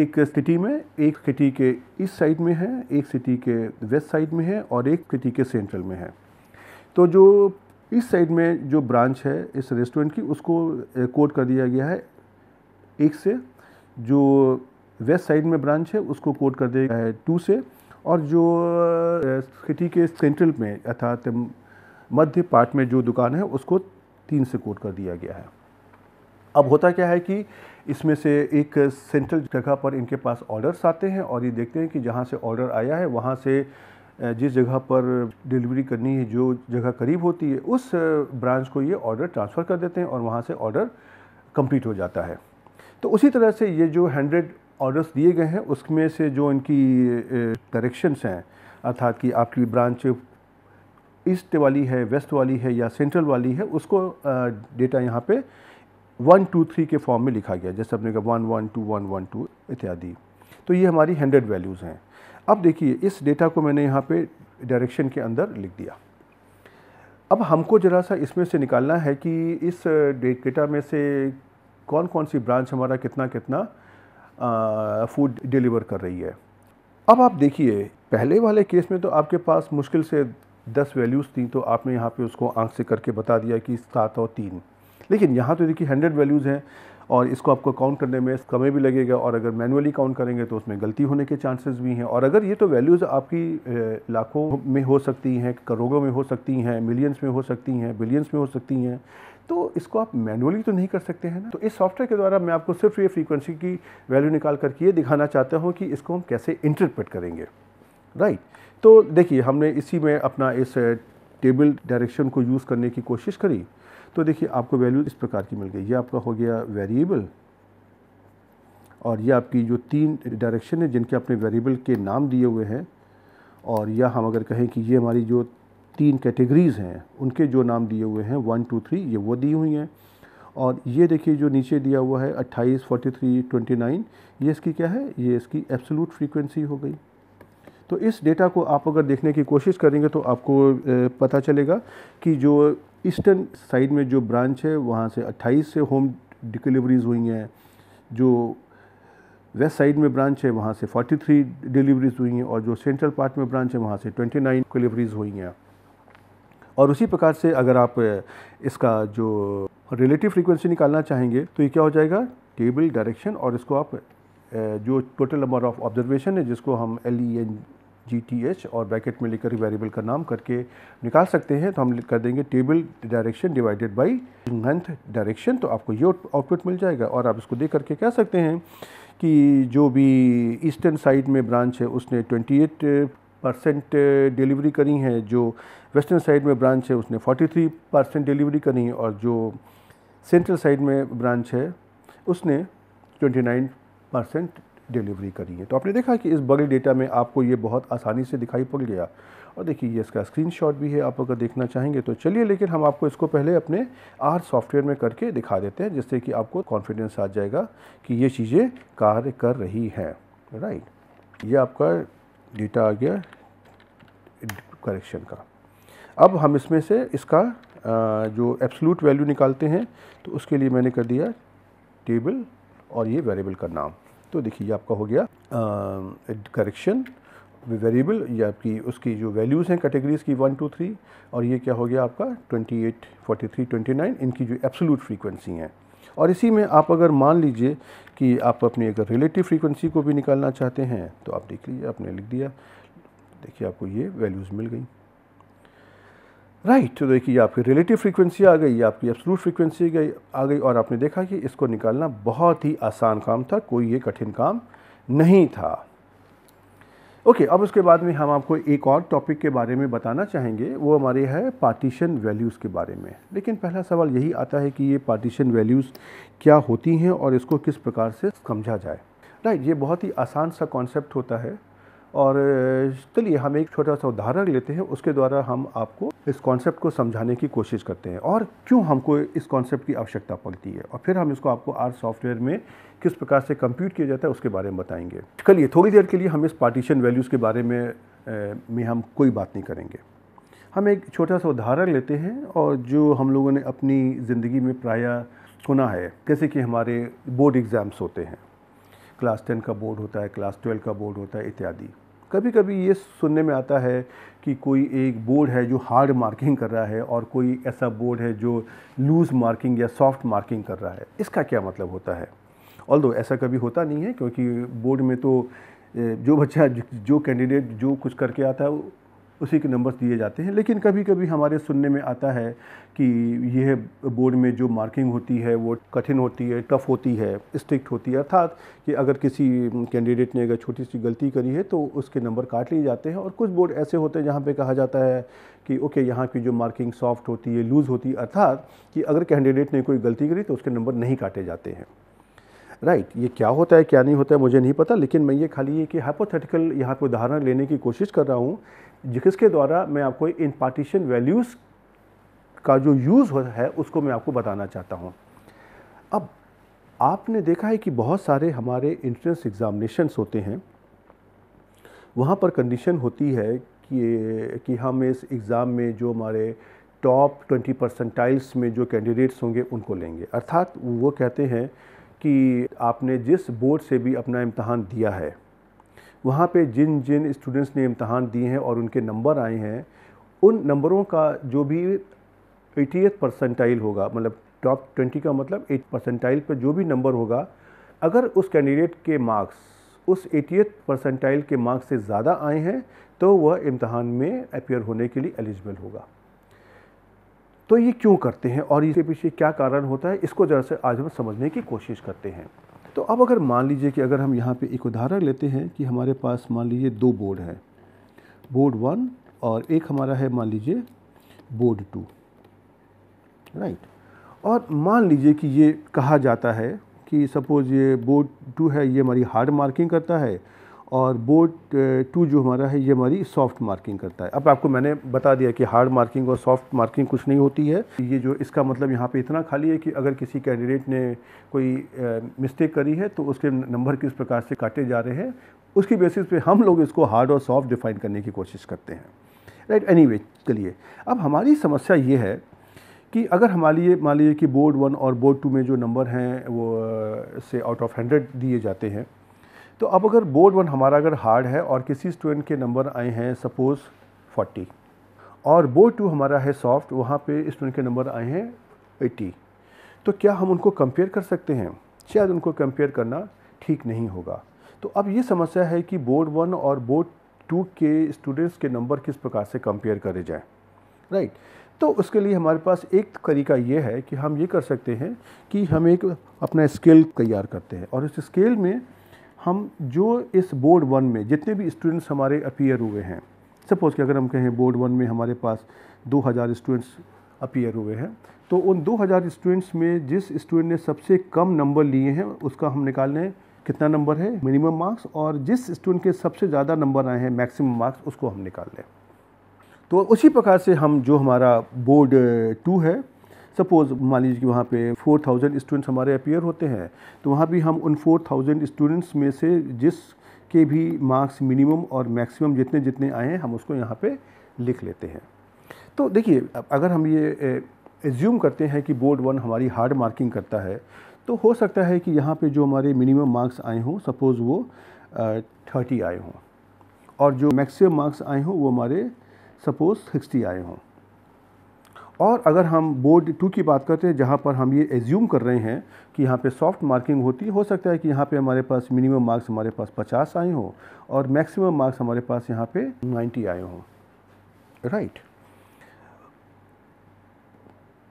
एक सिटी में एक सिटी के इस साइड में है एक सिटी के वेस्ट साइड में है और एक सिटी के सेंट्रल में है तो जो इस साइड में जो ब्रांच है इस रेस्टोरेंट की उसको कोड कर दिया गया है एक से जो वेस्ट साइड में ब्रांच है उसको कोड कर दिया है टू से और जो सिटी के सेंट्रल में अर्थात मध्य पार्ट में जो दुकान है उसको तीन से कोड कर दिया गया है अब होता क्या है कि इसमें से एक सेंट्रल जगह पर इनके पास ऑर्डर्स आते हैं और ये देखते हैं कि जहाँ से ऑर्डर आया है वहाँ से जिस जगह पर डिलीवरी करनी है जो जगह करीब होती है उस ब्रांच को ये ऑर्डर ट्रांसफ़र कर देते हैं और वहाँ से ऑर्डर कंप्लीट हो जाता है तो उसी तरह से ये जो हंड्रेड ऑर्डर्स दिए गए हैं उसमें से जो इनकी डायरेक्शंस हैं अर्थात कि आपकी ब्रांच ईस्ट वाली है वेस्ट वाली है या सेंट्रल वाली है उसको डेटा यहाँ पर वन टू थ्री के फॉर्म में लिखा गया जैसे अपने कहा one one two one one two इत्यादि तो ये हमारी हंड्रेड वैल्यूज़ हैं अब देखिए इस डेटा को मैंने यहाँ पे डायरेक्शन के अंदर लिख दिया अब हमको ज़रा सा इसमें से निकालना है कि इस डेटा में से कौन कौन सी ब्रांच हमारा कितना कितना फूड डिलीवर कर रही है अब आप देखिए पहले वाले केस में तो आपके पास मुश्किल से दस वैल्यूज़ थी तो आपने यहाँ पे उसको आंख से करके बता दिया कि सात और तीन लेकिन यहाँ तो देखिए हंड्रेड वैल्यूज़ हैं और इसको आपको काउंट करने में समय भी लगेगा और अगर मैनुअली काउंट करेंगे तो उसमें गलती होने के चांसेस भी हैं और अगर ये तो वैल्यूज़ आपकी लाखों में हो सकती हैं करोड़ों में हो सकती हैं मिलियंस में हो सकती हैं बिलियंस में हो सकती हैं तो इसको आप मैनुअली तो नहीं कर सकते हैं ना तो इस सॉफ्टवेयर के द्वारा मैं आपको सिर्फ ये फ्रीक्वेंसी की वैल्यू निकाल करके ये दिखाना चाहता हूँ कि इसको हम कैसे इंटरप्रेट करेंगे राइट तो देखिए हमने इसी में अपना इस टेबल डायरेक्शन को यूज़ करने की कोशिश करी तो देखिए आपको वैल्यू इस प्रकार की मिल गई ये आपका हो गया वेरिएबल और ये आपकी जो तीन डायरेक्शन है जिनके अपने वेरिएबल के नाम दिए हुए हैं और या हम अगर कहें कि ये हमारी जो तीन कैटेगरीज़ हैं उनके जो नाम दिए हुए हैं वन टू थ्री ये वो दी हुई हैं और ये देखिए जो नीचे दिया हुआ है अट्ठाईस फोर्टी थ्री ट्वेंटी नाइन ये इसकी क्या है ये इसकी एब्सोलूट फ्रीक्वेंसी हो गई तो इस डेटा को आप अगर देखने की कोशिश करेंगे तो आपको पता चलेगा कि जो ईस्टर्न साइड में जो ब्रांच है वहाँ से 28 से होम डिलीवरीज़ हुई हैं जो वेस्ट साइड में ब्रांच है वहाँ से 43 डिलीवरीज़ हुई हैं और जो सेंट्रल पार्ट में ब्रांच है वहाँ से 29 डिलीवरीज़ हुई हैं और उसी प्रकार से अगर आप इसका जो रिलेटिव फ्रीक्वेंसी निकालना चाहेंगे तो ये क्या हो जाएगा टेबल डायरेक्शन और इसको आप जो टोटल नंबर ऑफ ऑब्जर्वेशन है जिसको हम L E N G T H और ब्रैकेट में लेकर वेरिएबल का नाम करके निकाल सकते हैं तो हम कर देंगे table direction divided by length direction तो आपको ये आउटपुट मिल जाएगा और आप इसको देख करके कह सकते हैं कि जो भी ईस्टर्न साइड में ब्रांच है उसने एट परसेंट डिलीवरी करी है जो वेस्टर्न साइड में ब्रांच है उसने 43 परसेंट डिलीवरी करी है और जो सेंट्रल साइड में ब्रांच है उसने 29 परसेंट डिलीवरी करी है तो आपने देखा कि इस बगल डेटा में आपको ये बहुत आसानी से दिखाई पड़ गया और देखिए ये इसका स्क्रीनशॉट भी है आप अगर देखना चाहेंगे तो चलिए लेकिन हम आपको इसको पहले अपने आर सॉफ्टवेयर में करके दिखा देते हैं जिससे कि आपको कॉन्फिडेंस आ जाएगा कि ये चीज़ें कार्य कर रही हैं राइट ये आपका डेटा आ गया करेक्शन का अब हम इसमें से इसका जो एब्सलूट वैल्यू निकालते हैं तो उसके लिए मैंने कर दिया टेबल और ये वेरिएबल का नाम तो देखिए आपका हो गया करेक्शन वेरिएबल ये आपकी उसकी जो वैल्यूज़ हैं कैटेगरीज़ की वन टू थ्री और ये क्या हो गया आपका twenty eight forty three twenty nine इनकी जो एब्सोलूट फ्रीक्वेंसी हैं और इसी में आप अगर मान लीजिए कि आप अपनी अगर रिलेटिव फ्रीक्वेंसी को भी निकालना चाहते हैं तो आप देख लीजिए आपने लिख दिया देखिए आपको ये वैल्यूज़ मिल गई राइट तो देखिए आपकी रिलेटिव फ्रीक्वेंसी आ गई आपकी एब्सलूट फ्रीक्वेंसी गई आ गई और आपने देखा कि इसको निकालना बहुत ही आसान काम था कोई ये कठिन काम नहीं था ओके okay, अब उसके बाद में हम आपको एक और टॉपिक के बारे में बताना चाहेंगे वो हमारे है पार्टीशन वैल्यूज़ के बारे में लेकिन पहला सवाल यही आता है कि ये पार्टीशन वैल्यूज़ क्या होती हैं और इसको किस प्रकार से समझा जाए राइट ये बहुत ही आसान सा कॉन्सेप्ट होता है और चलिए हम एक छोटा सा उदाहरण लेते हैं उसके द्वारा हम आपको इस कॉन्सेप्ट को समझाने की कोशिश करते हैं और क्यों हमको इस कॉन्सेप्ट की आवश्यकता पड़ती है और फिर हम इसको आपको आर सॉफ्टवेयर में किस प्रकार से कंप्यूट किया जाता है उसके बारे में बताएंगे चलिए थोड़ी देर के लिए हम इस पार्टीशन वैल्यूज़ के बारे में ए, में हम कोई बात नहीं करेंगे हम एक छोटा सा उदाहरण लेते हैं और जो हम लोगों ने अपनी ज़िंदगी में प्राय सुना है जैसे कि हमारे बोर्ड एग्ज़ाम्स होते हैं क्लास टेन का बोर्ड होता है क्लास ट्वेल्व का बोर्ड होता है इत्यादि कभी कभी ये सुनने में आता है कि कोई एक बोर्ड है जो हार्ड मार्किंग कर रहा है और कोई ऐसा बोर्ड है जो लूज़ मार्किंग या सॉफ्ट मार्किंग कर रहा है इसका क्या मतलब होता है ऑल ऐसा कभी होता नहीं है क्योंकि बोर्ड में तो जो बच्चा जो कैंडिडेट जो कुछ करके आता है उसी के नंबर्स दिए जाते हैं लेकिन कभी कभी हमारे सुनने में आता है कि यह बोर्ड में जो मार्किंग होती है वो कठिन होती है टफ़ होती है स्ट्रिक्ट होती है अर्थात कि अगर किसी कैंडिडेट ने अगर छोटी सी गलती करी है तो उसके नंबर काट लिए जाते हैं और कुछ बोर्ड ऐसे होते हैं जहाँ पर कहा जाता है कि ओके यहाँ की जो मार्किंग सॉफ्ट होती है लूज़ होती है अर्थात कि अगर कैंडिडेट ने कोई गलती करी तो उसके नंबर नहीं काटे जाते हैं राइट right, ये क्या होता है क्या नहीं होता है मुझे नहीं पता लेकिन मैं ये खाली ये कि हाइपोथेटिकल यहाँ पर उदाहरण लेने की कोशिश कर रहा हूँ जिसके द्वारा मैं आपको इन पार्टीशन वैल्यूज़ का जो यूज़ हो है उसको मैं आपको बताना चाहता हूँ अब आपने देखा है कि बहुत सारे हमारे इंट्रेंस एग्ज़ामिनेशंस होते हैं वहाँ पर कंडीशन होती है कि कि हम इस एग्ज़ाम में जो हमारे टॉप ट्वेंटी परसेंटाइल्स में जो कैंडिडेट्स होंगे उनको लेंगे अर्थात वो कहते हैं कि आपने जिस बोर्ड से भी अपना इम्तहान दिया है वहाँ पे जिन जिन स्टूडेंट्स ने इम्तहान दिए हैं और उनके नंबर आए हैं उन नंबरों का जो भी एटी परसेंटाइल होगा मतलब टॉप ट्वेंटी का मतलब एट परसेंटाइल पर जो भी नंबर होगा अगर उस कैंडिडेट के मार्क्स उस एटी परसेंटाइल के मार्क्स से ज़्यादा आए हैं तो वह इम्तहान में अपेयर होने के लिए एलिजिबल होगा तो ये क्यों करते हैं और इसके पीछे क्या कारण होता है इसको ज़रा से आज हम समझने की कोशिश करते हैं तो अब अगर मान लीजिए कि अगर हम यहाँ पे एक उदाहरण लेते हैं कि हमारे पास मान लीजिए दो बोर्ड है बोर्ड वन और एक हमारा है मान लीजिए बोर्ड टू राइट और मान लीजिए कि ये कहा जाता है कि सपोज़ ये बोर्ड टू है ये हमारी हार्ड मार्किंग करता है और बोर्ड टू जो हमारा है ये हमारी सॉफ्ट मार्किंग करता है अब आपको मैंने बता दिया कि हार्ड मार्किंग और सॉफ्ट मार्किंग कुछ नहीं होती है ये जो इसका मतलब यहाँ पे इतना खाली है कि अगर किसी कैंडिडेट ने कोई मिस्टेक करी है तो उसके नंबर किस प्रकार से काटे जा रहे हैं उसकी बेसिस पे हम लोग इसको हार्ड और सॉफ्ट डिफ़ाइन करने की कोशिश करते हैं राइट एनी वे चलिए अब हमारी समस्या ये है कि अगर हमारी मान लीजिए कि बोर्ड वन और बोर्ड टू में जो नंबर हैं वो से आउट ऑफ हंड्रेड दिए जाते हैं तो अब अगर बोर्ड वन हमारा अगर हार्ड है और किसी स्टूडेंट के नंबर आए हैं सपोज़ 40 और बोर्ड टू हमारा है सॉफ्ट वहाँ पे स्टूडेंट के नंबर आए हैं 80 तो क्या हम उनको कंपेयर कर सकते हैं शायद उनको कंपेयर करना ठीक नहीं होगा तो अब ये समस्या है कि बोर्ड वन और बोर्ड टू के स्टूडेंट्स के नंबर किस प्रकार से कंपेयर करे जाएँ राइट तो उसके लिए हमारे पास एक तरीका ये है कि हम ये कर सकते हैं कि हम एक अपना स्केल तैयार करते हैं और इस स्केल में हम जो इस बोर्ड वन में जितने भी स्टूडेंट्स हमारे अपीयर हुए हैं सपोज़ कि अगर हम कहें बोर्ड वन में हमारे पास 2000 स्टूडेंट्स अपीयर हुए हैं तो उन 2000 स्टूडेंट्स में जिस स्टूडेंट ने सबसे कम नंबर लिए हैं उसका हम निकाल लें कितना नंबर है मिनिमम मार्क्स और जिस स्टूडेंट के सबसे ज़्यादा नंबर आए हैं मैक्सिमम मार्क्स उसको हम निकाल लें तो उसी प्रकार से हम जो हमारा बोर्ड टू है सपोज़ मान लीजिए कि वहाँ पे 4000 स्टूडेंट्स हमारे अपेयर होते हैं तो वहाँ भी हम उन 4000 स्टूडेंट्स में से जिस के भी मार्क्स मिनिमम और मैक्सिमम जितने जितने आए हैं हम उसको यहाँ पे लिख लेते हैं तो देखिए अगर हम ये एज्यूम करते हैं कि बोर्ड वन हमारी हार्ड मार्किंग करता है तो हो सकता है कि यहाँ पे जो हमारे मिनिमम मार्क्स आए हों सपोज़ वो थर्टी आए हों और जो मैक्सिमम मार्क्स आए हों वो हमारे सपोज़ सिक्सटी आए हों और अगर हम बोर्ड टू की बात करते हैं जहाँ पर हम ये एज्यूम कर रहे हैं कि यहाँ पे सॉफ्ट मार्किंग होती है हो सकता है कि यहाँ पे हमारे पास मिनिमम मार्क्स हमारे पास 50 आए हों और मैक्सिमम मार्क्स हमारे पास यहाँ पे 90 आए हों राइट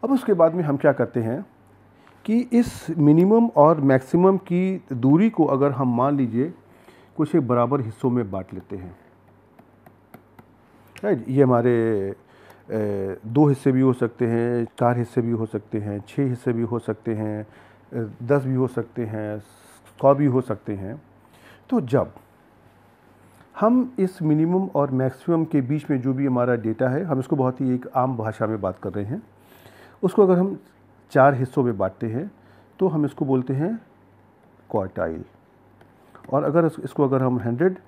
अब उसके बाद में हम क्या करते हैं कि इस मिनिमम और मैक्सिमम की दूरी को अगर हम मान लीजिए कुछ एक बराबर हिस्सों में बांट लेते हैं राइट ये हमारे दो हिस्से भी हो सकते हैं चार हिस्से भी हो सकते हैं छः हिस्से भी हो सकते हैं दस भी हो सकते हैं सौ भी हो सकते हैं तो जब हम इस मिनिमम और मैक्सिमम के बीच में जो भी हमारा डेटा है हम इसको बहुत ही एक आम भाषा में बात कर रहे हैं उसको अगर हम चार हिस्सों में बांटते हैं तो हम इसको बोलते हैं क्वार्टाइल और अगर इसको अगर हम हंड्रेड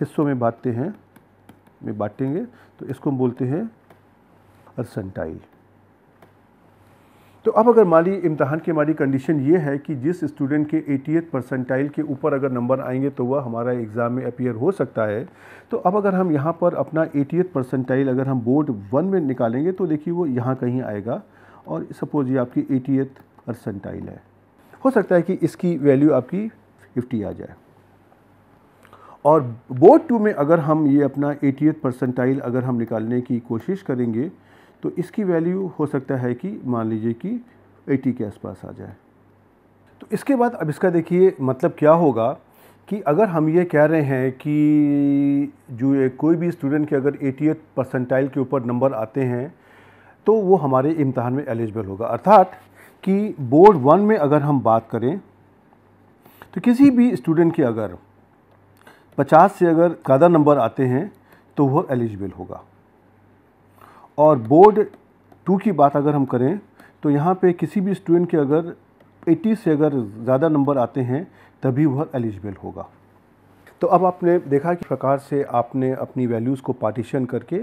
हिस्सों में बांटते हैं में बांटेंगे तो इसको हम बोलते हैं अल्सनटाइल तो अब अगर माली इम्तहान की हमारी कंडीशन ये है कि जिस स्टूडेंट के एटी परसेंटाइल के ऊपर अगर नंबर आएंगे तो वह हमारा एग्ज़ाम में अपियर हो सकता है तो अब अगर हम यहाँ पर अपना एटी परसेंटाइल अगर हम बोर्ड वन में निकालेंगे तो देखिए वो यहाँ कहीं आएगा और सपोज़ ये आपकी एटी परसेंटाइल है हो सकता है कि इसकी वैल्यू आपकी फिफ्टी आ जाए और बोर्ड टू में अगर हम ये अपना एटी परसेंटाइल अगर हम निकालने की कोशिश करेंगे तो इसकी वैल्यू हो सकता है कि मान लीजिए कि 80 के आसपास आ जाए तो इसके बाद अब इसका देखिए मतलब क्या होगा कि अगर हम ये कह रहे हैं कि जो कोई भी स्टूडेंट के अगर एटी परसेंटाइल के ऊपर नंबर आते हैं तो वो हमारे इम्तहान में एलिजिबल होगा अर्थात कि बोर्ड वन में अगर हम बात करें तो किसी भी स्टूडेंट के अगर 50 से अगर ज़्यादा नंबर आते हैं तो वह एलिजिबल होगा और बोर्ड टू की बात अगर हम करें तो यहाँ पे किसी भी स्टूडेंट के अगर 80 से अगर ज़्यादा नंबर आते हैं तभी वह एलिजिबल होगा तो अब आपने देखा कि प्रकार से आपने अपनी वैल्यूज़ को पार्टीशन करके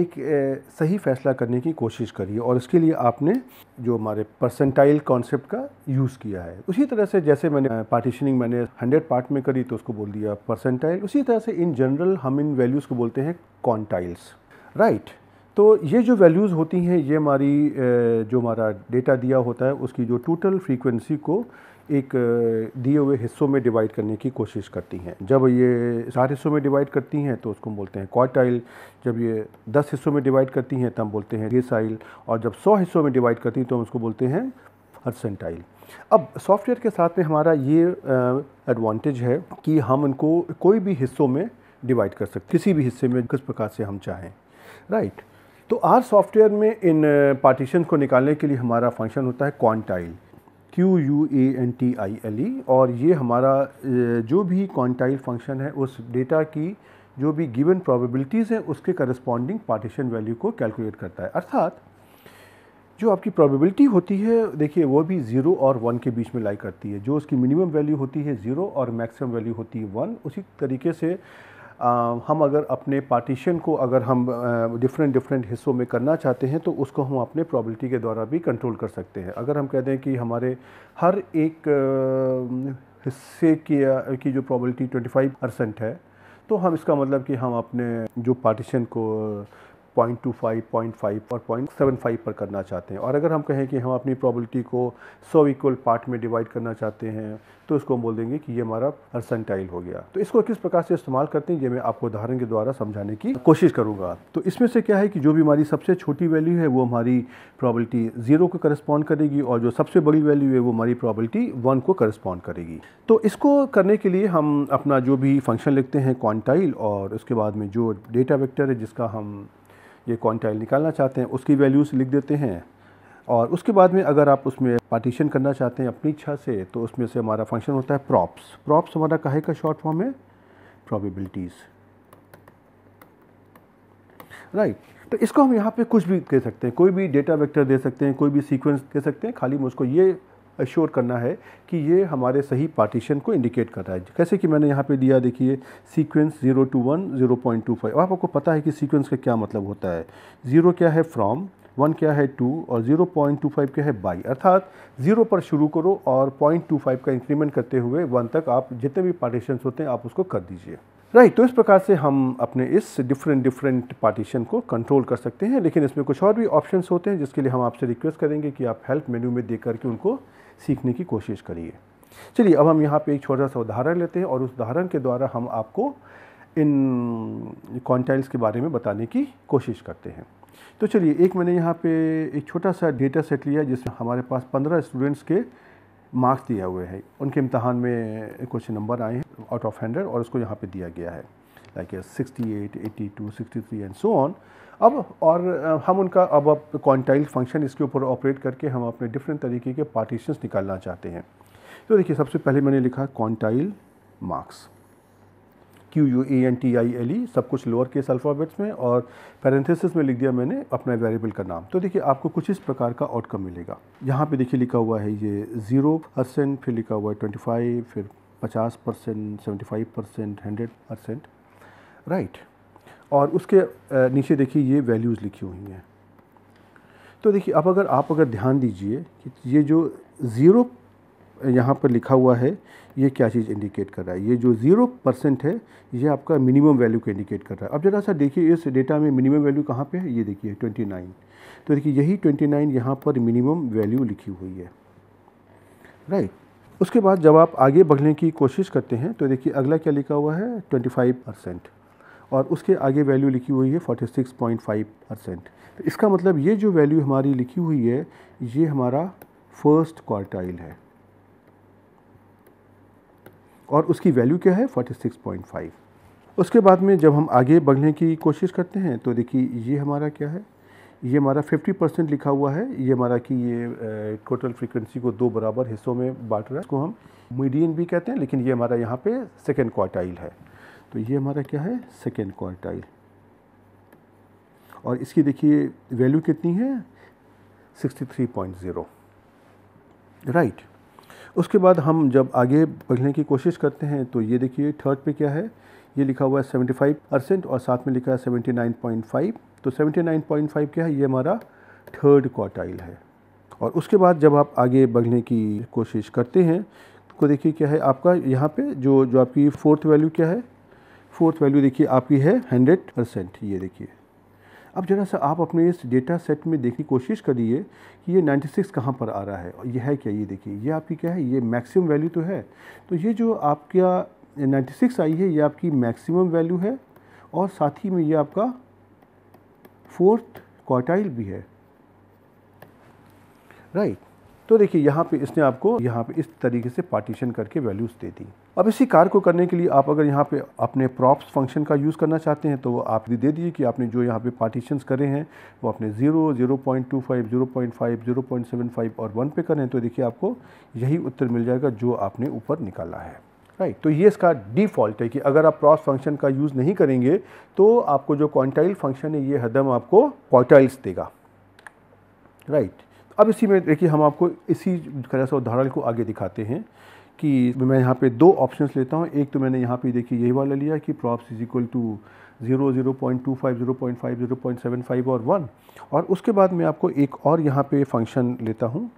एक ए, सही फैसला करने की कोशिश करी और इसके लिए आपने जो हमारे परसेंटाइल कॉन्सेप्ट का यूज़ किया है उसी तरह से जैसे मैंने पार्टीशनिंग मैंने हंड्रेड पार्ट में करी तो उसको बोल दिया परसेंटाइल उसी तरह से इन जनरल हम इन वैल्यूज़ को बोलते हैं कॉन्टाइल्स राइट right. तो ये जो वैल्यूज़ होती हैं ये हमारी जो हमारा डेटा दिया होता है उसकी जो टोटल फ्रीक्वेंसी को एक दिए हुए हिस्सों में डिवाइड करने की कोशिश करती हैं जब ये सात हिस्सों में डिवाइड करती हैं तो उसको हम बोलते हैं क्वार्टाइल जब ये दस हिस्सों में डिवाइड करती हैं तो हम बोलते हैं रेसाइल और जब सौ हिस्सों में डिवाइड करती हैं तो हम उसको बोलते हैं हरसेंटाइल अब सॉफ्टवेयर के साथ में हमारा ये एडवांटेज है कि हम उनको कोई भी हिस्सों में डिवाइड कर सकते किसी भी हिस्से में किस प्रकार से हम चाहें राइट right. तो आर सॉफ्टवेयर में इन पार्टीशन uh, को निकालने के लिए हमारा फंक्शन होता है quantile Q U A N T I L E और ये हमारा uh, जो भी क्वांटाइल फंक्शन है उस डेटा की जो भी गिवन प्रोबेबिलिटीज़ हैं उसके करस्पॉन्डिंग पार्टीशन वैल्यू को कैलकुलेट करता है अर्थात जो आपकी प्रोबेबिलिटी होती है देखिए वो भी ज़ीरो और वन के बीच में लाई करती है जो उसकी मिनिमम वैल्यू होती है ज़ीरो और मैक्सिमम वैल्यू होती है वन उसी तरीके से हम अगर अपने पार्टीशन को अगर हम डिफरेंट डिफरेंट हिस्सों में करना चाहते हैं तो उसको हम अपने प्रॉबलिटी के द्वारा भी कंट्रोल कर सकते हैं अगर हम कह दें कि हमारे हर एक हिस्से की, जो जो ट्वेंटी फाइव परसेंट है तो हम इसका मतलब कि हम अपने जो पार्टीशन को point two five point five और पॉइंट सेवन फाइव पर करना चाहते हैं और अगर हम कहें कि हम अपनी प्रॉबलिटी को सौ इक्वल पार्ट में डिवाइड करना चाहते हैं तो इसको हम बोल देंगे कि ये हमारा परसेंटाइल हो गया तो इसको किस प्रकार से इस्तेमाल करते हैं ये मैं आपको उदाहरण के द्वारा समझाने की कोशिश करूँगा तो इसमें से क्या है कि जो भी हमारी सबसे छोटी वैल्यू है वो हमारी प्रॉबलिटी ज़ीरो को करस्पॉन्ड करेगी और जो सबसे बड़ी वैल्यू है वो हमारी प्रॉबलिटी वन को करस्पॉन्ड करेगी तो इसको करने के लिए हम अपना जो भी फंक्शन लिखते हैं क्वांटाइल और उसके बाद में जो डेटा वेक्टर है जिसका हम ये क्वांटाइल निकालना चाहते हैं उसकी वैल्यूज़ लिख देते हैं और उसके बाद में अगर आप उसमें पार्टीशन करना चाहते हैं अपनी इच्छा से तो उसमें से हमारा फंक्शन होता है प्रॉप्स प्रॉप्स हमारा कहे का शॉर्ट फॉर्म है प्रॉबिबिलिटीज राइट right. तो इसको हम यहाँ पे कुछ भी कह सकते हैं कोई भी डेटा वेक्टर दे सकते हैं कोई भी सीक्वेंस दे सकते हैं खाली मुझको ये अश्योर करना है कि ये हमारे सही पार्टीशन को इंडिकेट कर रहा है जैसे कि मैंने यहाँ पे दिया देखिए sequence zero to one zero point two five आपको पता है कि सीक्वेंस का क्या मतलब होता है ज़ीरो क्या है फ्रॉम वन क्या है टू और ज़ीरो पॉइंट टू फाइव क्या है बाई अर्थात ज़ीरो पर शुरू करो और पॉइंट टू फाइव का इंक्रीमेंट करते हुए वन तक आप जितने भी पार्टीशन होते हैं आप उसको कर दीजिए राइट right, तो इस प्रकार से हम अपने इस डिफरेंट डिफरेंट पार्टीशन को कंट्रोल कर सकते हैं लेकिन इसमें कुछ और भी ऑप्शंस होते हैं जिसके लिए हम आपसे रिक्वेस्ट करेंगे कि आप हेल्प मेन्यू में देख करके उनको सीखने की कोशिश करिए चलिए अब हम यहाँ पे एक छोटा सा उदाहरण लेते हैं और उस उदाहरण के द्वारा हम आपको इन क्वांटाइल्स के बारे में बताने की कोशिश करते हैं तो चलिए एक मैंने यहाँ पे एक छोटा सा डेटा सेट लिया जिसमें हमारे पास पंद्रह स्टूडेंट्स के मार्क्स दिए हुए हैं उनके इम्तहान में कुछ नंबर आए हैं आउट ऑफ हंड्रेड और उसको यहाँ पर दिया गया है like sixty eight eighty two sixty three and so on अब और हम उनका अब अब क्वांटाइल फंक्शन इसके ऊपर ऑपरेट करके हम अपने डिफरेंट तरीके के पार्टीशन निकालना चाहते हैं तो देखिए सबसे पहले मैंने लिखा quantile marks Q U E N T I L E सब कुछ लोअर केस अल्फ़ाबेट्स में और पैरेंथेसिस में लिख दिया मैंने अपना वेरिएबल का नाम तो देखिए आपको कुछ इस प्रकार का आउटकम मिलेगा यहाँ पे देखिए लिखा हुआ है ये ज़ीरो परसेंट फिर लिखा हुआ है ट्वेंटी फाइव फिर पचास percent seventy five percent hundred percent right और उसके नीचे देखिए ये वैल्यूज़ लिखी हुई हैं तो देखिए अब अगर आप अगर ध्यान दीजिए कि ये जो ज़ीरो यहाँ पर लिखा हुआ है ये क्या चीज़ इंडिकेट कर रहा है ये जो ज़ीरो परसेंट है ये आपका मिनिमम वैल्यू को इंडिकेट कर रहा है अब ज़रा सा देखिए इस डेटा में मिनिमम वैल्यू कहाँ पे है ये देखिए ट्वेंटी नाइन तो देखिए यही ट्वेंटी नाइन यहाँ पर मिनिमम वैल्यू लिखी हुई है राइट उसके बाद जब आप आगे बढ़ने की कोशिश करते हैं तो देखिए अगला क्या लिखा हुआ है ट्वेंटी फाइव परसेंट और उसके आगे वैल्यू लिखी हुई है forty six point five percent तो इसका मतलब ये जो वैल्यू हमारी लिखी हुई है ये हमारा फर्स्ट क्वार्टाइल है और उसकी वैल्यू क्या है सिक्स पॉइंट फाइव उसके बाद में जब हम आगे बढ़ने की कोशिश करते हैं तो देखिए ये हमारा क्या है ये हमारा 50 परसेंट लिखा हुआ है ये हमारा कि ये टोटल फ्रीक्वेंसी को दो बराबर हिस्सों में बांट रहा है इसको हम मीडियन भी कहते हैं लेकिन ये हमारा यहाँ पे सेकेंड क्वार्टाइल है तो ये हमारा क्या है सेकेंड क्वार्टाइल और इसकी देखिए वैल्यू कितनी है 63.0 राइट उसके बाद हम जब आगे बढ़ने की कोशिश करते हैं तो ये देखिए थर्ड पे क्या है ये लिखा हुआ है 75 परसेंट और साथ में लिखा है 79.5 तो 79.5 क्या है ये हमारा थर्ड क्वार्टाइल है और उसके बाद जब आप आगे बढ़ने की कोशिश करते हैं तो देखिए क्या है आपका यहाँ पे जो जो आपकी फोर्थ वैल्यू क्या है फोर्थ वैल्यू देखिए आपकी है हंड्रेड परसेंट ये देखिए अब जरा सा आप अपने इस डेटा सेट में देखने की कोशिश करिए कि ये 96 सिक्स कहाँ पर आ रहा है और ये है क्या ये देखिए ये आपकी क्या है ये मैक्सिमम वैल्यू तो है तो ये जो आपका 96 आई है ये आपकी मैक्सिमम वैल्यू है और साथ ही में ये आपका फोर्थ क्वार्टाइल भी है राइट तो देखिए यहाँ पे इसने आपको यहाँ पे इस तरीके से पार्टीशन करके वैल्यूज़ दे दी अब इसी कार्य को करने के लिए आप अगर यहाँ पे अपने प्रॉप्स फंक्शन का यूज़ करना चाहते हैं तो आप दे दिए कि आपने जो यहाँ पे पार्टीशंस करे हैं वो अपने 0, 0.25, 0.5, 0.75 और 1 पे करें तो देखिए आपको यही उत्तर मिल जाएगा जो आपने ऊपर निकाला है राइट right, तो ये इसका डिफ़ॉल्ट है कि अगर आप प्रॉप्स फंक्शन का यूज़ नहीं करेंगे तो आपको जो क्वान्टाइल फंक्शन है ये हदम आपको क्वाटाइल्स देगा राइट right. अब इसी में देखिए हम आपको इसी तरह से उदाहरण को आगे दिखाते हैं कि मैं यहाँ पे दो ऑप्शंस लेता हूँ एक तो मैंने यहाँ पे देखिए यही वाला लिया कि props is equal to zero zero point two five zero point five zero point seven five और वन और उसके बाद मैं आपको एक और यहाँ पे फंक्शन लेता हूँ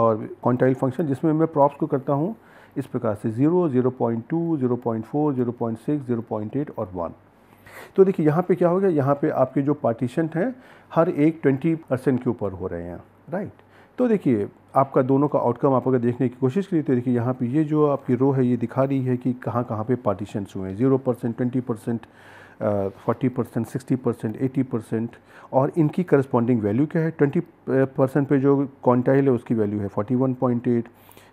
और क्वांटाइल फंक्शन जिसमें मैं प्रॉप्स को करता हूँ इस प्रकार से zero zero point two zero point four zero point six zero point eight और वन तो देखिए यहाँ पे क्या हो गया यहाँ पे आपके जो पार्टीशन हैं हर एक ट्वेंटी परसेंट के ऊपर हो रहे हैं राइट तो देखिए आपका दोनों का आउटकम आप अगर देखने की कोशिश करिए तो देखिए यहाँ पे ये जो आपकी रो है ये दिखा रही है कि कहाँ कहाँ पे पार्टीशन हुए हैं zero percent twenty percent forty percent sixty percent eighty percent और इनकी करस्पॉन्डिंग वैल्यू क्या है ट्वेंटी परसेंट पे जो क्वांटाइल है उसकी वैल्यू है forty one point eight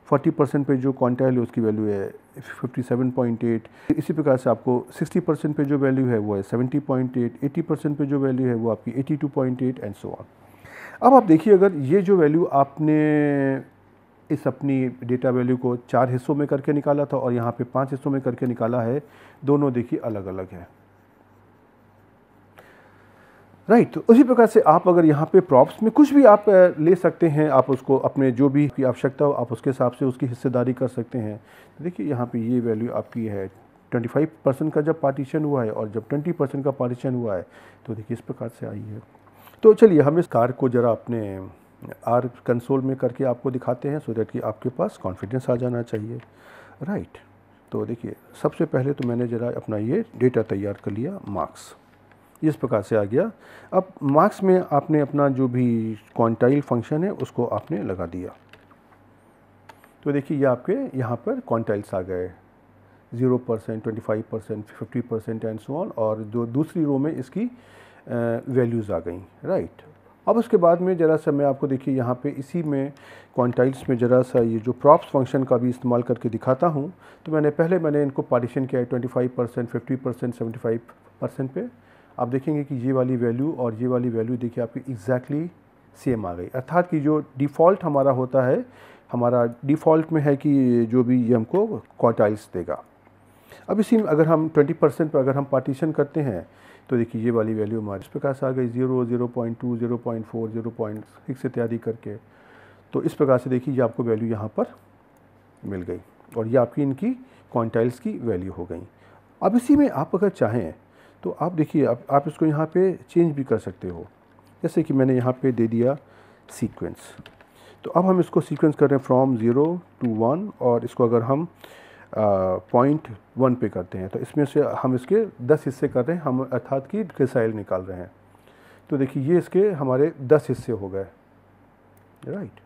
forty percent पर जो क्वांटाइल है उसकी वैल्यू है फिफ्टी सेवन पॉइंट एट इसी प्रकार से आपको सिक्सटी परसेंट पे जो वैल्यू है वो है seventy point eight eighty percent पर जो वैल्यू है वो आपकी eighty two point eight and so on अब आप देखिए अगर ये जो वैल्यू आपने इस अपनी डेटा वैल्यू को चार हिस्सों में करके निकाला था और यहाँ पे पांच हिस्सों में करके निकाला है दोनों देखिए अलग अलग है राइट right, तो उसी प्रकार से आप अगर यहाँ पे प्रॉप्स में कुछ भी आप ले सकते हैं आप उसको अपने जो भी की आवश्यकता हो आप उसके हिसाब से उसकी हिस्सेदारी कर सकते हैं तो देखिए यहाँ पे ये वैल्यू आपकी है 25 परसेंट का जब पार्टीशन हुआ है और जब 20 परसेंट का पार्टीशन हुआ है तो देखिए इस प्रकार से आई है तो चलिए हम इस कार को ज़रा अपने आर कंसोल में करके आपको दिखाते हैं सो देट दैट कि आपके पास कॉन्फिडेंस आ जाना चाहिए राइट तो देखिए सबसे पहले तो मैंने ज़रा अपना ये डेटा तैयार कर लिया मार्क्स इस प्रकार से आ गया अब मार्क्स में आपने अपना जो भी क्वांटाइल फंक्शन है उसको आपने लगा दिया तो देखिए ये आपके यहाँ पर क्वांटाइल्स आ गए zero percent twenty five percent fifty percent and so on और जो दूसरी रो में इसकी वैल्यूज़ आ गई राइट अब उसके बाद में ज़रा सा मैं आपको देखिए यहाँ पे इसी में क्वांटाइल्स में ज़रा सा ये जो प्रॉप्स फंक्शन का भी इस्तेमाल करके दिखाता हूँ तो मैंने पहले मैंने इनको पार्टीशन किया है twenty five percent fifty percent seventy five percent पर आप देखेंगे कि ये वाली वैल्यू और ये वाली वैल्यू देखिए आपकी एग्जैक्टली सेम आ गई अर्थात कि जो डिफ़ॉल्ट हमारा होता है हमारा डिफ़ॉल्ट में है कि जो भी ये हमको क्वांटाइल्स देगा अब इसी में अगर हम ट्वेंटी परसेंट पर अगर हम पार्टीशन करते हैं तो देखिए ये वाली वैल्यू हमारे इस प्रकार से आ गई zero zero point two zero point four zero point six इत्यादि करके तो इस प्रकार से देखिए ये आपको वैल्यू यहाँ पर मिल गई और ये आपकी इनकी क्वांटाइल्स की वैल्यू हो गई अब इसी में आप अगर चाहें तो आप देखिए आप, आप इसको यहाँ पर चेंज भी कर सकते हो जैसे कि मैंने यहाँ पर दे दिया सीक्वेंस तो अब हम इसको सीक्वेंस कर रहे हैं फ्रॉम ज़ीरो टू वन और इसको अगर हम पॉइंट वन पे करते हैं तो इसमें से हम इसके दस हिस्से कर रहे हैं हम अर्थात कि रिसाइल निकाल रहे हैं तो देखिए ये इसके हमारे दस हिस्से हो गए राइट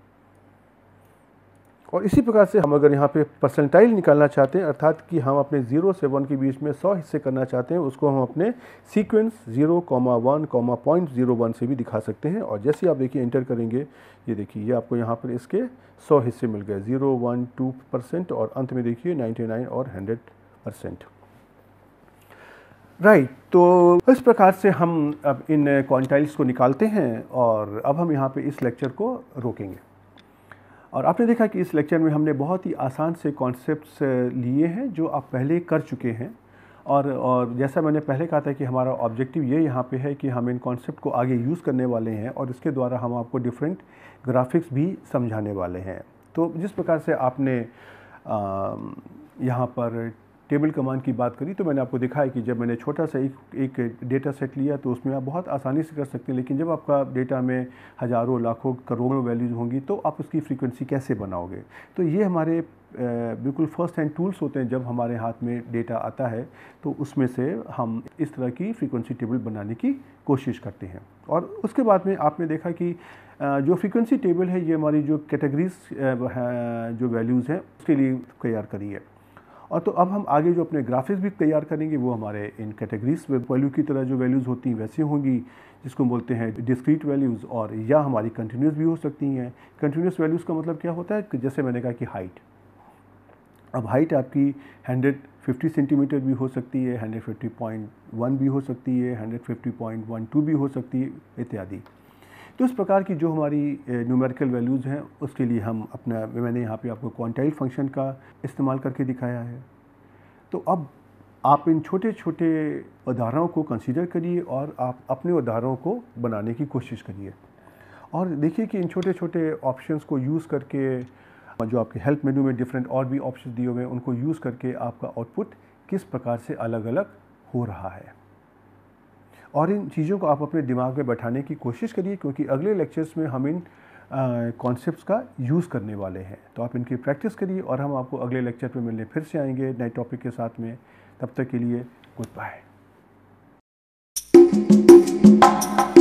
और इसी प्रकार से हम अगर यहाँ पे परसेंटाइल निकालना चाहते हैं अर्थात कि हम अपने ज़ीरो से वन के बीच में सौ हिस्से करना चाहते हैं उसको हम अपने sequence zero comma one comma point zero one से भी दिखा सकते हैं और जैसे आप देखिए एंटर करेंगे ये देखिए ये आपको यहाँ पर इसके सौ हिस्से मिल गए ज़ीरो वन टू परसेंट और अंत में देखिए नाइन्टी नाइन और हंड्रेड परसेंट राइट right, तो इस प्रकार से हम अब इन क्वांटाइल्स को निकालते हैं और अब हम यहाँ पे इस लेक्चर को रोकेंगे और आपने देखा कि इस लेक्चर में हमने बहुत ही आसान से कॉन्सेप्ट्स लिए हैं जो आप पहले कर चुके हैं और और जैसा मैंने पहले कहा था कि हमारा ऑब्जेक्टिव ये यहाँ पे है कि हम इन कॉन्सेप्ट को आगे यूज़ करने वाले हैं और इसके द्वारा हम आपको डिफरेंट ग्राफिक्स भी समझाने वाले हैं तो जिस प्रकार से आपने यहाँ पर टेबल कमांड की बात करी तो मैंने आपको दिखाया कि जब मैंने छोटा सा एक एक डेटा सेट लिया तो उसमें आप बहुत आसानी से कर सकते हैं लेकिन जब आपका डेटा में हज़ारों लाखों करोड़ों वैल्यूज़ होंगी तो आप उसकी फ्रीक्वेंसी कैसे बनाओगे तो ये हमारे बिल्कुल फ़र्स्ट हैंड टूल्स होते हैं जब हमारे हाथ में डेटा आता है तो उसमें से हम इस तरह की फ्रीक्वेंसी टेबल बनाने की कोशिश करते हैं और उसके बाद में आपने देखा कि जो फ्रीक्वेंसी टेबल है ये हमारी जो कैटेगरीज जो वैल्यूज़ हैं उसके लिए तैयार करी है और तो अब हम आगे जो अपने ग्राफिक्स भी तैयार करेंगे वो हमारे इन कैटेगरीज में वैल्यू की तरह जो वैल्यूज़ होती हैं वैसे होंगी जिसको बोलते हैं डिस्क्रीट वैल्यूज़ और या हमारी कंटिन्यूस भी हो सकती हैं कंटिन्यूस वैल्यूज़ का मतलब क्या होता है कि जैसे मैंने कहा कि हाइट अब हाइट आपकी हंड्रेड फिफ्टी सेंटीमीटर भी हो सकती है हंड्रेड फिफ्टी पॉइंट वन भी हो सकती है hundred fifty point one two भी हो सकती है इत्यादि तो इस प्रकार की जो हमारी न्यूमेरिकल वैल्यूज़ हैं उसके लिए हम अपना मैंने यहाँ पे आपको क्वांटाइल फंक्शन का इस्तेमाल करके दिखाया है तो अब आप इन छोटे छोटे उदाहरणों को कंसीडर करिए और आप अपने उदाहरणों को बनाने की कोशिश करिए और देखिए कि इन छोटे छोटे ऑप्शंस को यूज़ करके जो आपके हेल्प मेन्यू में डिफरेंट और भी ऑप्शन दिए हुए हैं उनको यूज़ करके आपका आउटपुट किस प्रकार से अलग अलग हो रहा है और इन चीज़ों को आप अपने दिमाग में बैठाने की कोशिश करिए क्योंकि अगले लेक्चर्स में हम इन कॉन्सेप्ट्स का यूज़ करने वाले हैं तो आप इनकी प्रैक्टिस करिए और हम आपको अगले लेक्चर पर मिलने फिर से आएंगे नए टॉपिक के साथ में तब तक के लिए गुड बाय